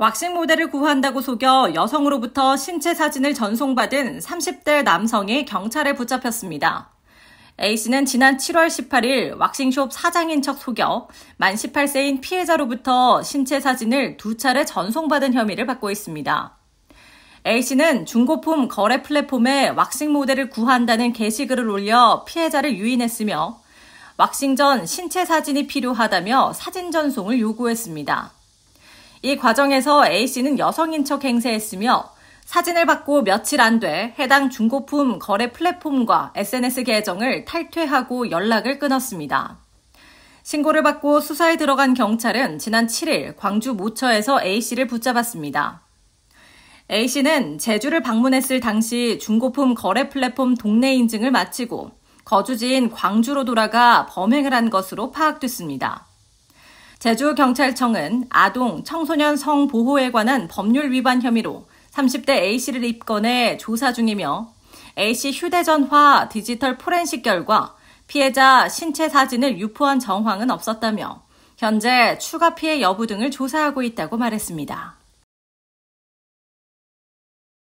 왁싱 모델을 구한다고 속여 여성으로부터 신체 사진을 전송받은 30대 남성이 경찰에 붙잡혔습니다. A씨는 지난 7월 18일 왁싱숍 사장인 척 속여 만 18세인 피해자로부터 신체 사진을 두 차례 전송받은 혐의를 받고 있습니다. A씨는 중고품 거래 플랫폼에 왁싱 모델을 구한다는 게시글을 올려 피해자를 유인했으며 왁싱 전 신체 사진이 필요하다며 사진 전송을 요구했습니다. 이 과정에서 A씨는 여성인 척 행세했으며 사진을 받고 며칠 안 돼 해당 중고품 거래 플랫폼과 SNS 계정을 탈퇴하고 연락을 끊었습니다. 신고를 받고 수사에 들어간 경찰은 지난 7일 광주 모처에서 A씨를 붙잡았습니다. A씨는 제주를 방문했을 당시 중고품 거래 플랫폼 동네 인증을 마치고 거주지인 광주로 돌아가 범행을 한 것으로 파악됐습니다. 제주경찰청은 아동, 청소년 성보호에 관한 법률 위반 혐의로 30대 A씨를 입건해 조사 중이며 A씨 휴대전화 디지털 포렌식 결과 피해자 신체 사진을 유포한 정황은 없었다며 현재 추가 피해 여부 등을 조사하고 있다고 말했습니다.